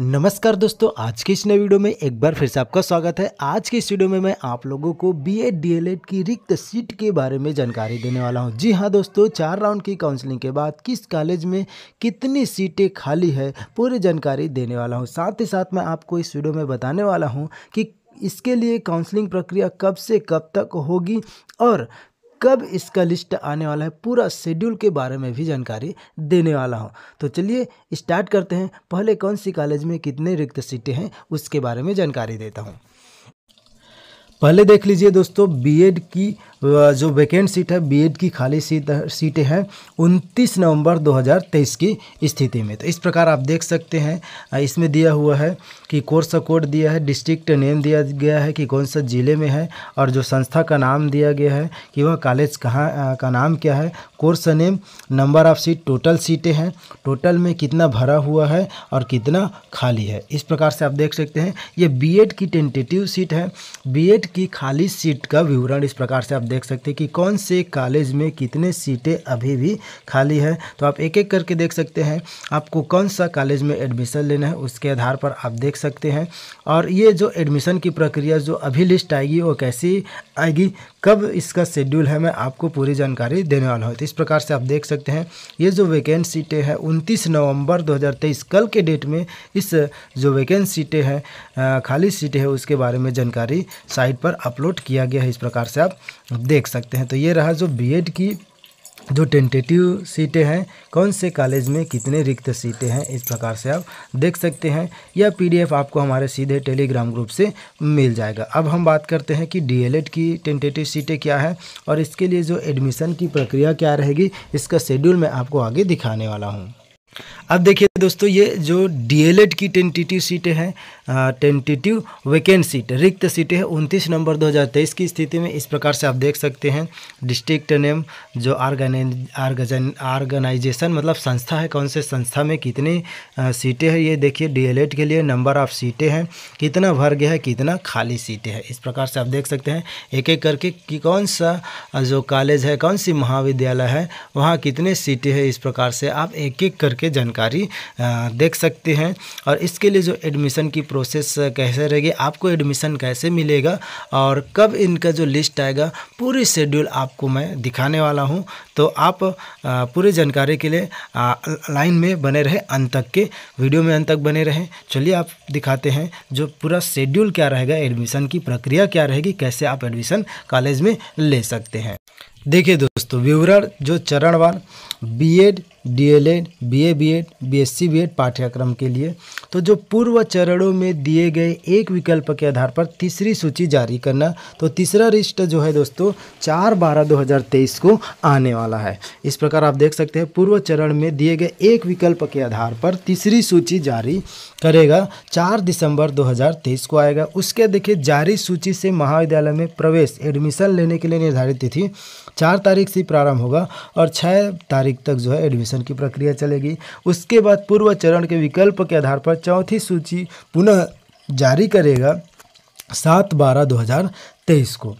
नमस्कार दोस्तों आज के इस नए वीडियो में एक बार फिर से आपका स्वागत है आज के इस वीडियो में मैं आप लोगों को B Ed D L Ed की रिक्त सीट के बारे में जानकारी देने वाला हूं जी हां दोस्तों चार राउंड की काउंसलिंग के बाद किस कॉलेज में कितनी सीटें खाली है पूरी जानकारी देने वाला हूं साथ ही साथ मैं आपको इस वीडियो में बताने वाला हूँ कि इसके लिए काउंसलिंग प्रक्रिया कब से कब तक होगी और कब इसका लिस्ट आने वाला है पूरा शेड्यूल के बारे में भी जानकारी देने वाला हूँ तो चलिए स्टार्ट करते हैं पहले कौन सी कॉलेज में कितने रिक्त सीटें हैं उसके बारे में जानकारी देता हूँ पहले देख लीजिए दोस्तों बीएड की जो वैकेंट सीट है बीएड की खाली सीट सीटें हैं उनतीस नवंबर 2023 की स्थिति में तो इस प्रकार आप देख सकते हैं इसमें दिया हुआ है कि कोर्स कोड दिया है डिस्ट्रिक्ट नेम दिया गया है कि कौन सा ज़िले में है और जो संस्था का नाम दिया गया है कि वह कॉलेज कहाँ का नाम क्या है course name number of seat total सीटें हैं टोटल में कितना भरा हुआ है और कितना खाली है इस प्रकार से आप देख सकते हैं ये बी की टेंटेटिव सीट है बी की खाली सीट का विवरण इस प्रकार से आप देख सकते हैं कि कौन से कॉलेज में कितने सीटें अभी भी खाली है तो आप एक एक करके देख सकते हैं आपको कौन सा कॉलेज में एडमिशन लेना है उसके आधार पर आप देख सकते हैं और ये जो एडमिशन की प्रक्रिया जो अभी लिस्ट आएगी वो कैसी आएगी कब इसका शेड्यूल है मैं आपको पूरी जानकारी देने वाला हूँ तो इस प्रकार से आप देख सकते हैं ये जो वैकेंट सीटें हैं उनतीस नवंबर 2023 कल के डेट में इस जो वैकेंट सीटें हैं खाली सीटें हैं उसके बारे में जानकारी साइट पर अपलोड किया गया है इस प्रकार से आप देख सकते हैं तो ये रहा जो बी की जो टेंटेटिव सीटें हैं कौन से कॉलेज में कितने रिक्त सीटें हैं इस प्रकार से आप देख सकते हैं यह पीडीएफ आपको हमारे सीधे टेलीग्राम ग्रुप से मिल जाएगा अब हम बात करते हैं कि डीएलएड की टेंटेटिव सीटें क्या है और इसके लिए जो एडमिशन की प्रक्रिया क्या रहेगी इसका शेड्यूल मैं आपको आगे दिखाने वाला हूँ अब देखिए दोस्तों ये जो डीएलएड की टेंटेटिव सीटें हैं टेंटेटिव वैकेंट सीट रिक्त सीटें हैं उनतीस नवंबर 2023 की स्थिति में इस प्रकार से आप देख सकते हैं डिस्ट्रिक्ट नेम जो आर्गेनाइजेशन आर्गेनाइजेशन मतलब संस्था है कौन से संस्था में कितनी सीटें हैं ये देखिए डीएलएड के लिए नंबर ऑफ सीटें हैं कितना भर गया है कितना खाली सीटें हैं इस प्रकार से आप देख सकते हैं एक एक करके कि कौन सा जो कॉलेज है कौन सी महाविद्यालय है वहाँ कितने सीटें हैं इस प्रकार से आप एक एक करके जानकारी जानकारी देख सकते हैं और इसके लिए जो एडमिशन की प्रोसेस कैसे रहेगी आपको एडमिशन कैसे मिलेगा और कब इनका जो लिस्ट आएगा पूरी शेड्यूल आपको मैं दिखाने वाला हूँ तो आप पूरी जानकारी के लिए लाइन में बने रहे अंत तक के वीडियो में अंत तक बने रहें चलिए आप दिखाते हैं जो पूरा शेड्यूल क्या रहेगा एडमिशन की प्रक्रिया क्या रहेगी कैसे आप एडमिशन कॉलेज में ले सकते हैं देखिए दोस्तों विवरण जो चरणवार B Ed D L Ed BA B Ed BSc B Ed पाठ्यक्रम के लिए तो जो पूर्व चरणों में दिए गए एक विकल्प के आधार पर तीसरी सूची जारी करना तो तीसरा रिश्त जो है दोस्तों चार बारह दो हज़ार तेईस को आने वाला है इस प्रकार आप देख सकते हैं पूर्व चरण में दिए गए एक विकल्प के आधार पर तीसरी सूची जारी करेगा चार दिसंबर दो हज़ार तेईस को आएगा उसके देखिए जारी सूची से महाविद्यालय में प्रवेश एडमिशन लेने के लिए निर्धारित तिथि चार तारीख से प्रारंभ होगा और छः तारीख तक जो है एडमिशन की प्रक्रिया चलेगी उसके बाद पूर्व चरण के विकल्प के आधार पर चौथी सूची पुनः जारी करेगा सात बारह दो हज़ार तेईस को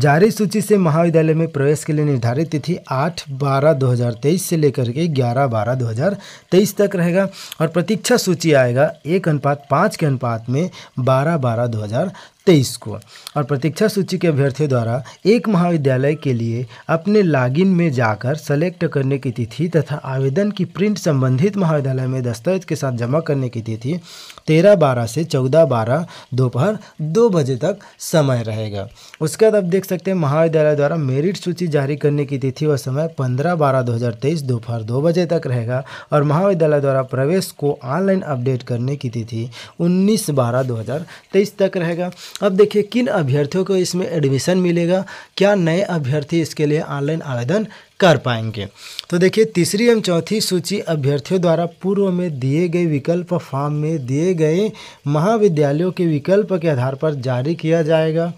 जारी सूची से महाविद्यालय में प्रवेश के लिए निर्धारित तिथि आठ बारह दो हज़ार तेईस से लेकर के ग्यारह बारह दो हज़ार तेईस तक रहेगा और प्रतीक्षा सूची आएगा एक अनुपात पाँच के अनुपात में बारह बारह दो हज़ार तेईस को और प्रतीक्षा सूची के अभ्यर्थियों द्वारा एक महाविद्यालय के लिए अपने लॉगिन में जाकर सेलेक्ट करने की तिथि तथा आवेदन की प्रिंट संबंधित महाविद्यालय में दस्तावेज के साथ जमा करने की तिथि तेरह बारह से चौदह बारह दोपहर दो बजे तक समय रहेगा उसके बाद आप देख सकते हैं महाविद्यालय द्वारा मेरिट सूची जारी करने की तिथि व समय पंद्रह बारह दो हज़ार तेईस दोपहर दो बजे तक रहेगा और महाविद्यालय द्वारा प्रवेश को ऑनलाइन अपडेट करने की तिथि उन्नीस बारह दो हज़ार तेईस तक रहेगा अब देखिए किन अभ्यर्थियों को इसमें एडमिशन मिलेगा क्या नए अभ्यर्थी इसके लिए ऑनलाइन आवेदन कर पाएंगे तो देखिए तीसरी एवं चौथी सूची अभ्यर्थियों द्वारा पूर्व में दिए गए विकल्प फॉर्म में दिए गए महाविद्यालयों के विकल्प के आधार पर जारी किया जाएगा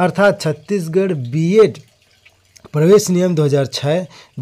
अर्थात छत्तीसगढ़ बीएड प्रवेश नियम 2006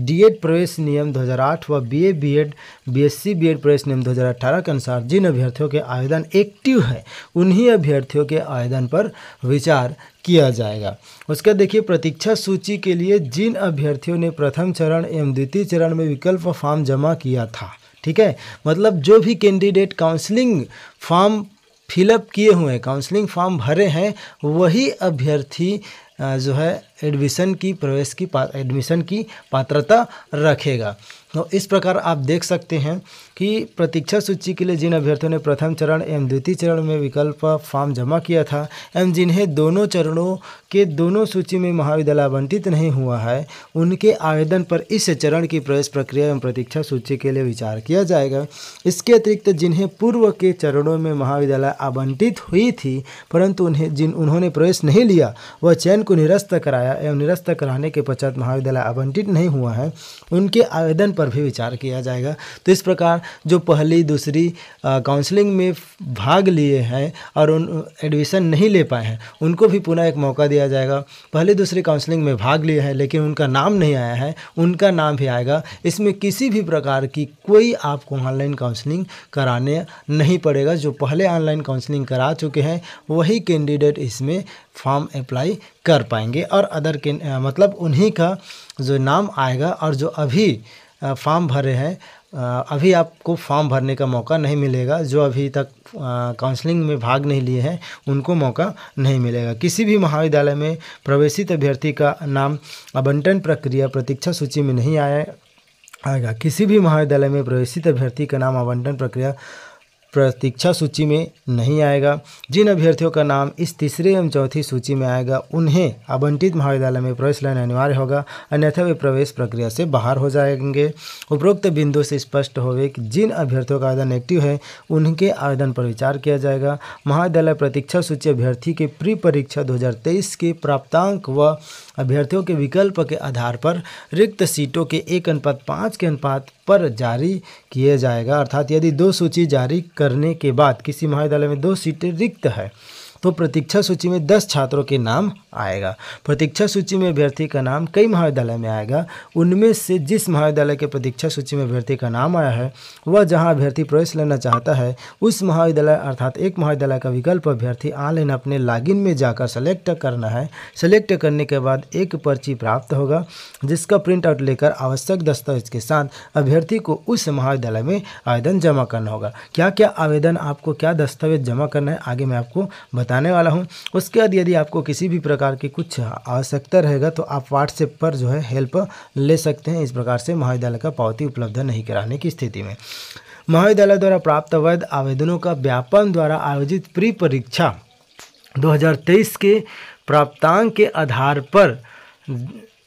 डीएड प्रवेश नियम 2008 व बीए बीएड बीएससी बीएड प्रवेश नियम 2018 के अनुसार जिन अभ्यर्थियों के आवेदन एक्टिव है उन्हीं अभ्यर्थियों के आवेदन पर विचार किया जाएगा उसका देखिए प्रतीक्षा सूची के लिए जिन अभ्यर्थियों ने प्रथम चरण एवं द्वितीय चरण में विकल्प फॉर्म जमा किया था ठीक है मतलब जो भी कैंडिडेट काउंसलिंग फॉर्म फिलअप किए हुए हैं काउंसलिंग फॉर्म भरे हैं वही अभ्यर्थी जो है एडमिशन की प्रवेश की एडमिशन की पात्रता रखेगा तो इस प्रकार आप देख सकते हैं कि प्रतीक्षा सूची के लिए जिन अभ्यर्थियों ने प्रथम चरण एवं द्वितीय चरण में विकल्प फॉर्म जमा किया था एवं जिन्हें दोनों चरणों के दोनों सूची में महाविद्यालय आवंटित नहीं हुआ है उनके आवेदन पर इस चरण की प्रवेश प्रक्रिया एवं प्रतीक्षा सूची के लिए विचार किया जाएगा इसके अतिरिक्त जिन्हें पूर्व के चरणों में महाविद्यालय आवंटित हुई थी परंतु उन्हें जिन उन्होंने प्रवेश नहीं लिया वह चयन को निरस्त कराया एवं निरस्त कराने के पश्चात महाविद्यालय आवंटित नहीं हुआ है उनके आवेदन पर भी विचार किया जाएगा तो इस प्रकार जो पहली दूसरी काउंसलिंग में भाग लिए हैं और उन एडमिशन नहीं ले पाए हैं उनको भी पुनः एक मौका दिया जाएगा पहली दूसरी काउंसलिंग में भाग लिए हैं लेकिन उनका नाम नहीं आया है उनका नाम भी आएगा इसमें किसी भी प्रकार की कोई आपको ऑनलाइन काउंसलिंग कराने नहीं पड़ेगा जो पहले ऑनलाइन काउंसलिंग करा चुके हैं वही कैंडिडेट इसमें फॉर्म अप्लाई कर पाएंगे और अदर मतलब उन्हीं का जो नाम आएगा और जो अभी फॉर्म भरे हैं अभी आपको फॉर्म भरने का मौका नहीं मिलेगा जो अभी तक काउंसलिंग में भाग नहीं लिए हैं उनको मौका नहीं मिलेगा किसी भी महाविद्यालय में प्रवेशित अभ्यर्थी का नाम आवंटन प्रक्रिया प्रतीक्षा सूची में नहीं आया आएगा किसी भी महाविद्यालय में प्रवेशित अभ्यर्थी का नाम आवंटन प्रक्रिया प्रतीक्षा सूची में नहीं आएगा जिन अभ्यर्थियों का नाम इस तीसरे एवं चौथी सूची में आएगा उन्हें आवंटित महाविद्यालय में प्रवेश लेना अनिवार्य होगा अन्यथा वे प्रवेश प्रक्रिया से बाहर हो जाएंगे उपरोक्त बिंदु से स्पष्ट होवे कि जिन अभ्यर्थियों का आवेदन एक्टिव है उनके आवेदन पर विचार किया जाएगा महाविद्यालय प्रतीक्षा सूची अभ्यर्थी के प्री परीक्षा दो के प्राप्तांक व अभ्यर्थियों के विकल्प के आधार पर रिक्त सीटों के एक अनुपात पाँच के अनुपात पर जारी किया जाएगा अर्थात यदि दो सूची जारी करने के बाद किसी महाविद्यालय में दो सीटें रिक्त है तो प्रतीक्षा सूची में दस छात्रों के नाम आएगा प्रतीक्षा सूची में अभ्यर्थी का नाम कई महाविद्यालय में आएगा उनमें से जिस महाविद्यालय के प्रतीक्षा सूची में अभ्यर्थी का नाम आया है वह जहां अभ्यर्थी प्रवेश लेना चाहता है उस महाविद्यालय अर्थात एक महाविद्यालय का विकल्प अभ्यर्थी ऑनलाइन अपने लॉगिन में जाकर सेलेक्ट करना है सेलेक्ट करने के बाद एक पर्ची प्राप्त होगा जिसका प्रिंट आउट लेकर आवश्यक दस्तावेज के साथ अभ्यर्थी को उस महाविद्यालय में आवेदन जमा करना होगा क्या क्या आवेदन आपको क्या दस्तावेज जमा करना है आगे मैं आपको बताने वाला हूँ उसके बाद यदि आपको किसी भी प्रकार प्रकार की कुछ आवश्यकता रहेगा तो आप व्हाट्सएप पर जो है हेल्प ले सकते हैं इस प्रकार से महाविद्यालय का पावती उपलब्ध नहीं कराने की स्थिति में महाविद्यालय द्वारा प्राप्त वैध आवेदनों का व्यापन द्वारा आयोजित प्री परीक्षा 2023 के प्राप्तांक के आधार पर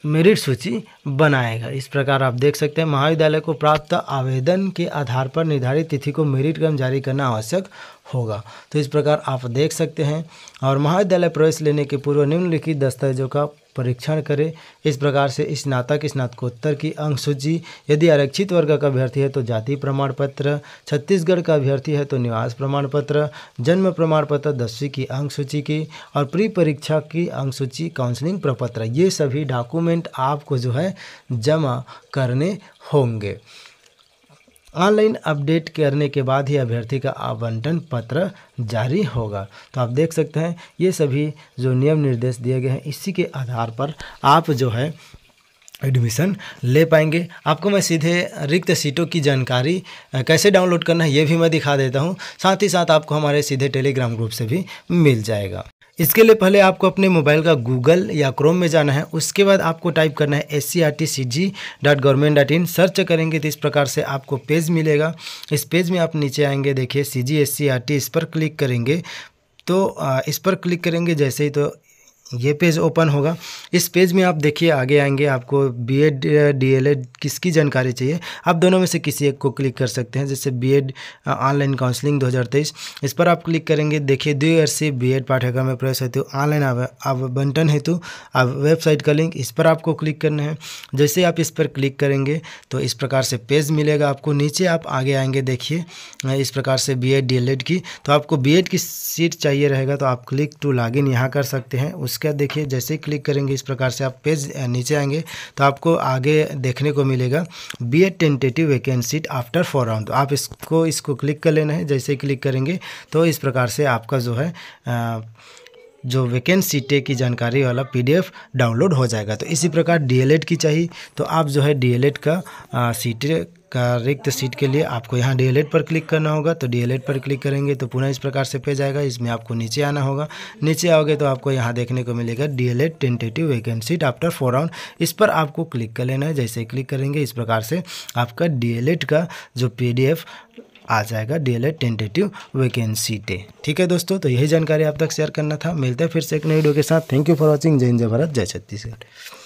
मेरिट सूची बनाएगा इस प्रकार आप देख सकते हैं महाविद्यालय को प्राप्त आवेदन के आधार पर निर्धारित तिथि को मेरिट क्रम जारी करना आवश्यक होगा तो इस प्रकार आप देख सकते हैं और महाविद्यालय प्रवेश लेने के पूर्व निम्नलिखित दस्तावेजों का परीक्षण करें इस प्रकार से स्नातक स्नातकोत्तर की अंक सूची यदि आरक्षित वर्ग का अभ्यर्थी है तो जाति प्रमाण पत्र छत्तीसगढ़ का अभ्यर्थी है तो निवास प्रमाण पत्र जन्म प्रमाण पत्र दसवीं की अंक सूची की और प्री परीक्षा की अंक सूची काउंसलिंग प्रपत्र ये सभी डॉक्यूमेंट आपको जो है जमा करने होंगे ऑनलाइन अपडेट करने के बाद ही अभ्यर्थी का आवंटन पत्र जारी होगा तो आप देख सकते हैं ये सभी जो नियम निर्देश दिए गए हैं इसी के आधार पर आप जो है एडमिशन ले पाएंगे आपको मैं सीधे रिक्त सीटों की जानकारी कैसे डाउनलोड करना है ये भी मैं दिखा देता हूँ साथ ही साथ आपको हमारे सीधे टेलीग्राम ग्रुप से भी मिल जाएगा इसके लिए पहले आपको अपने मोबाइल का गूगल या क्रोम में जाना है उसके बाद आपको टाइप करना है S C R T C G dot government dot in search करेंगे तो इस प्रकार से आपको पेज मिलेगा इस पेज में आप नीचे आएंगे देखिए C G S C R T इस पर क्लिक करेंगे तो इस पर क्लिक करेंगे जैसे ही तो ये पेज ओपन होगा इस पेज में आप देखिए आगे आएंगे आपको B Ed D L Ed किसकी जानकारी चाहिए आप दोनों में से किसी एक को क्लिक कर सकते हैं जैसे बी एड ऑनलाइन काउंसलिंग 2023 इस पर आप क्लिक करेंगे देखिए द्विवर्षीय बी एड पाठ्यक्रम में प्रवेश हेतु ऑनलाइन आवंटन हेतु अब वेबसाइट का लिंक इस पर आपको क्लिक करना है जैसे आप इस पर क्लिक करेंगे तो इस प्रकार से पेज मिलेगा आपको नीचे आप आगे आएंगे देखिए इस प्रकार से B Ed D L Ed की तो आपको बी एड की सीट चाहिए रहेगा तो आप क्लिक टू लॉग यहाँ कर सकते हैं उस इसका देखिए जैसे ही क्लिक करेंगे इस प्रकार से आप पेज नीचे आएंगे तो आपको आगे देखने को मिलेगा B A tentative vacancy after four round आप इसको इसको क्लिक कर लेना है जैसे ही क्लिक करेंगे तो इस प्रकार से आपका जो है आ, जो वैकेंसी सीटें की जानकारी वाला पीडीएफ डाउनलोड हो जाएगा तो इसी प्रकार डीएलएड e की चाहिए तो आप जो है डीएलएड e का सीटें का रिक्त सीट के लिए आपको यहाँ डी पर क्लिक करना होगा तो डी पर क्लिक करेंगे तो पुनः इस प्रकार से पेज आएगा इसमें आपको नीचे आना होगा नीचे आओगे तो आपको यहाँ देखने को मिलेगा D L Ed tentative vacancy after four round इस पर आपको क्लिक कर लेना है जैसे क्लिक करेंगे इस प्रकार से आपका डी का जो पी आ जाएगा डी एल टेंटेटिव वैकेंसी डे ठीक है दोस्तों तो यही जानकारी आप तक शेयर करना था मिलते हैं फिर से एक नई वीडियो के साथ थैंक यू फॉर वॉचिंग जय हिंद जय भारत जय छत्तीसगढ़